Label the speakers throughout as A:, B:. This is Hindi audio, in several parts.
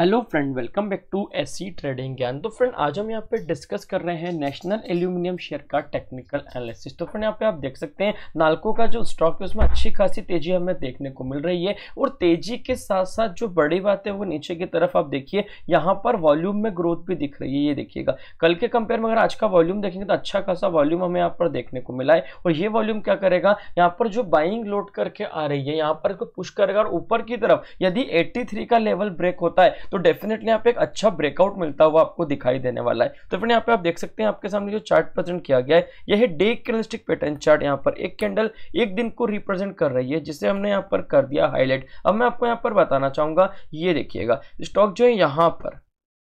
A: hello friend welcome back to S C trading ज्ञान तो फ्रेंड आज हम यहाँ पे डिस्कस कर रहे हैं नेशनल एल्यूमिनियम शेयर का टेक्निकल एनालिसिस तो फ्रेंड यहाँ पे आप देख सकते हैं नालको का जो स्टॉक है उसमें अच्छी खासी तेजी हमें देखने को मिल रही है और तेजी के साथ साथ जो बड़ी बात है वो नीचे की तरफ आप देखिए यहाँ पर वॉल्यूम में ग्रोथ भी दिख रही है ये देखिएगा कल के कंपेयर में अगर आज का वॉल्यूम देखेंगे तो अच्छा खासा वॉल्यूम हमें यहाँ पर देखने को मिला है और ये वॉल्यूम क्या करेगा यहाँ पर जो बाइंग लोड करके आ रही है यहाँ पर पुष्ट करेगा और ऊपर की तरफ यदि एट्टी का लेवल ब्रेक होता है तो डेफिनेटली यहाँ पे एक अच्छा ब्रेकआउट मिलता हुआ आपको दिखाई देने वाला है तो फिर यहाँ पे आप देख सकते हैं आपके सामने जो चार्ट प्रेजेंट किया गया है यह डे कैंडलिस्टिक पैटर्न चार्ट यहाँ पर एक कैंडल एक दिन को रिप्रेजेंट कर रही है जिसे हमने यहाँ पर कर दिया हाईलाइट अब मैं आपको यहाँ पर बताना चाहूंगा ये देखिएगा स्टॉक जो है यहाँ पर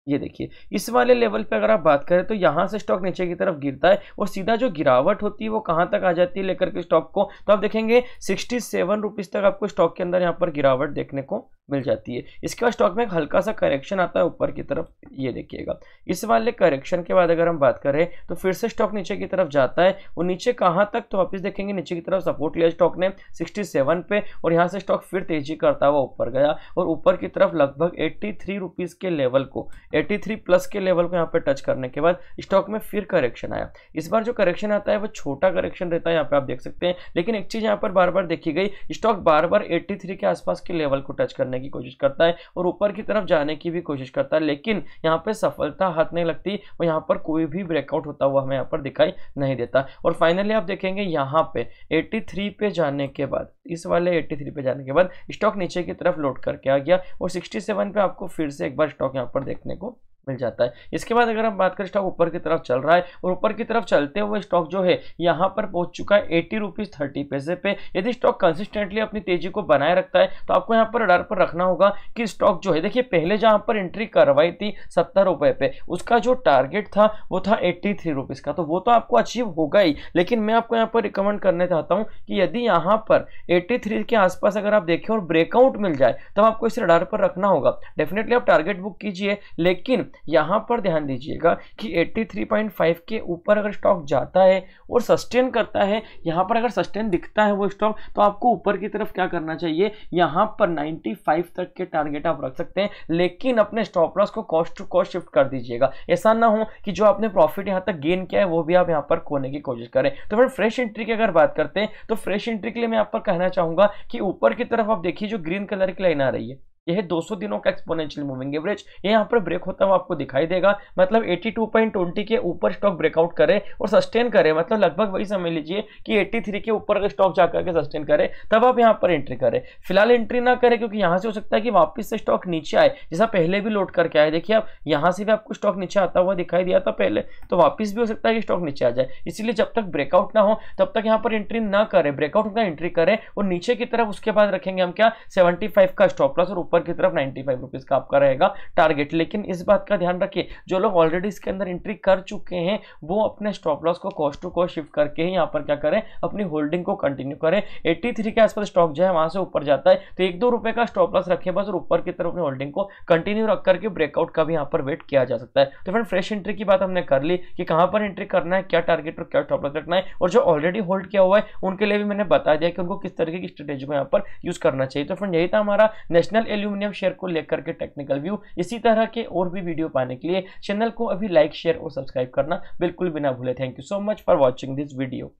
A: ये देखिए इस वाले लेवल पे अगर आप बात करें तो यहाँ से स्टॉक नीचे की तरफ गिरता है और सीधा जो गिरावट होती है वो कहाँ तक आ जाती है लेकर के स्टॉक को तो आप देखेंगे सिक्सटी सेवन रुपीज़ तक आपको स्टॉक के अंदर यहाँ पर गिरावट देखने को मिल जाती है इसके बाद स्टॉक में एक हल्का सा करेक्शन आता है ऊपर की तरफ ये देखिएगा इस वाले करेक्शन के बाद अगर हम बात करें तो फिर से स्टॉक नीचे की तरफ जाता है और नीचे कहाँ तक तो वापस देखेंगे नीचे की तरफ सपोर्ट लिया स्टॉक ने 67 पे और यहाँ से स्टॉक फिर तेजी करता हुआ ऊपर गया और ऊपर की तरफ लगभग एट्टी थ्री के लेवल को एट्टी थ्री प्लस के लेवल को यहाँ पर टच करने के बाद स्टॉक में फिर करेक्शन आया इस बार जो करेक्शन आता है वो छोटा करेक्शन रहता है यहाँ पर आप देख सकते हैं लेकिन एक चीज़ यहाँ पर बार बार देखी गई स्टॉक बार बार एट्टी के आसपास के लेवल को टच करने करने की कोशिश करता है और ऊपर की तरफ जाने की भी कोशिश करता है लेकिन यहाँ पे सफलता हाथ नहीं लगती और यहाँ पर कोई भी ब्रेकआउट होता हुआ हमें यहाँ पर दिखाई नहीं देता और फाइनली आप देखेंगे यहाँ पे 83 पे जाने के बाद इस वाले 83 पे जाने के बाद स्टॉक नीचे की तरफ लोड करके आ गया और 67 पे आपको फिर से एक बार स्टॉक यहाँ पर देखने को मिल जाता है इसके बाद अगर हम बात करें स्टॉक ऊपर की तरफ चल रहा है और ऊपर की तरफ चलते हुए स्टॉक जो है यहाँ पर पहुंच चुका है एटी रुपीज़ थर्टी पैसे पे यदि स्टॉक कंसिस्टेंटली अपनी तेजी को बनाए रखता है तो आपको यहाँ पर रडार पर रखना होगा कि स्टॉक जो है देखिए पहले जहाँ पर एंट्री करवाई थी सत्तर रुपये पे उसका जो टारगेट था वो था एट्टी थ्री रुपीज़ का तो वो तो आपको अचीव होगा ही लेकिन मैं आपको यहाँ पर रिकमेंड करना चाहता हूँ कि यदि यहाँ पर एट्टी थ्री के आसपास अगर आप देखें और ब्रेकआउट मिल जाए तब आपको इसे रडार पर रखना होगा डेफिनेटली आप टारगेट बुक कीजिए लेकिन यहाँ पर ध्यान दीजिएगा कि 83.5 के ऊपर अगर स्टॉक जाता है और सस्टेन करता है यहाँ पर अगर सस्टेन दिखता है वो स्टॉक तो आपको ऊपर की तरफ क्या करना चाहिए यहाँ पर 95 तक के टारगेट आप रख सकते हैं लेकिन अपने स्टॉप लॉस को कॉस्ट टू कॉस्ट शिफ्ट कर दीजिएगा ऐसा ना हो कि जो आपने प्रॉफिट यहाँ तक गेन किया है वो भी आप यहाँ पर खोने की कोशिश करें तो फिर फ्रेश एंट्री की अगर बात करते हैं तो फ्रेश एंट्री के लिए मैं यहाँ पर कहना चाहूँगा कि ऊपर की तरफ आप देखिए जो ग्रीन कलर की लाइन आ रही है यह 200 दिनों का एक्सपोनेंशियल मूविंग एवरेज ये यहाँ पर ब्रेक होता हुआ आपको दिखाई देगा मतलब 82.20 के ऊपर स्टॉक ब्रेकआउट करे और सस्टेन करे मतलब लगभग वही समझ लीजिए कि 83 के ऊपर अगर स्टॉक जाकर के सस्टेन करे तब आप यहाँ पर एंट्री करें फिलहाल एंट्री ना करें क्योंकि यहाँ से हो सकता है कि वापस से स्टॉक नीचे आए जैसा पहले भी लोड करके आए देखिए आप यहाँ से भी आपको स्टॉक नीचे आता हुआ दिखाई दिया था पहले तो वापस भी हो सकता है कि स्टॉक नीचे आ जाए इसीलिए जब तक ब्रेकआउट ना हो तब तक यहाँ पर एंट्री ना करें ब्रेकआउट का एंट्री करें और नीचे की तरफ उसके बाद रखेंगे हम क्या सेवेंटी का स्टॉप लॉस और ऊपर की तरफ नाइन्टी फाइव रुपीज़ का आपका रहेगा टारगेट लेकिन इस बात का ध्यान रखिए जो लोग ऑलरेडी इसके अंदर एंट्री कर चुके हैं वो अपने स्टॉप लॉस को कॉस्ट टू कॉस्ट शिफ्ट करके ही यहाँ पर क्या करें अपनी होल्डिंग को कंटिन्यू करें एट्टी थ्री के आसपास स्टॉक जो है वहाँ से ऊपर जाता है तो एक दो रुपये का स्टॉप लॉस रखें बस और ऊपर की तरफ अपनी होल्डिंग को कंटिन्यू रख करके ब्रेकआउट का भी यहाँ पर वेट किया जा सकता है तो फ्रेंड फ्रेश एंट्री की बात हमने कर ली कि कहाँ पर एंट्री करना है क्या टारगेट और क्या स्टॉप लॉस रखना है और जो ऑलरेडी होल्ड किया हुआ है उनके लिए भी मैंने बता दिया कि उनको किस तरीके की स्ट्रेटेजी को यहाँ पर यूज़ करना चाहिए तो फ्रेंड यही था हमारा नेशनल एल एल्यूमिनियम शेयर को लेकर के टेक्निकल व्यू इसी तरह के और भी वीडियो पाने के लिए चैनल को अभी लाइक शेयर और सब्सक्राइब करना बिल्कुल भी ना भूले thank you so much for watching this video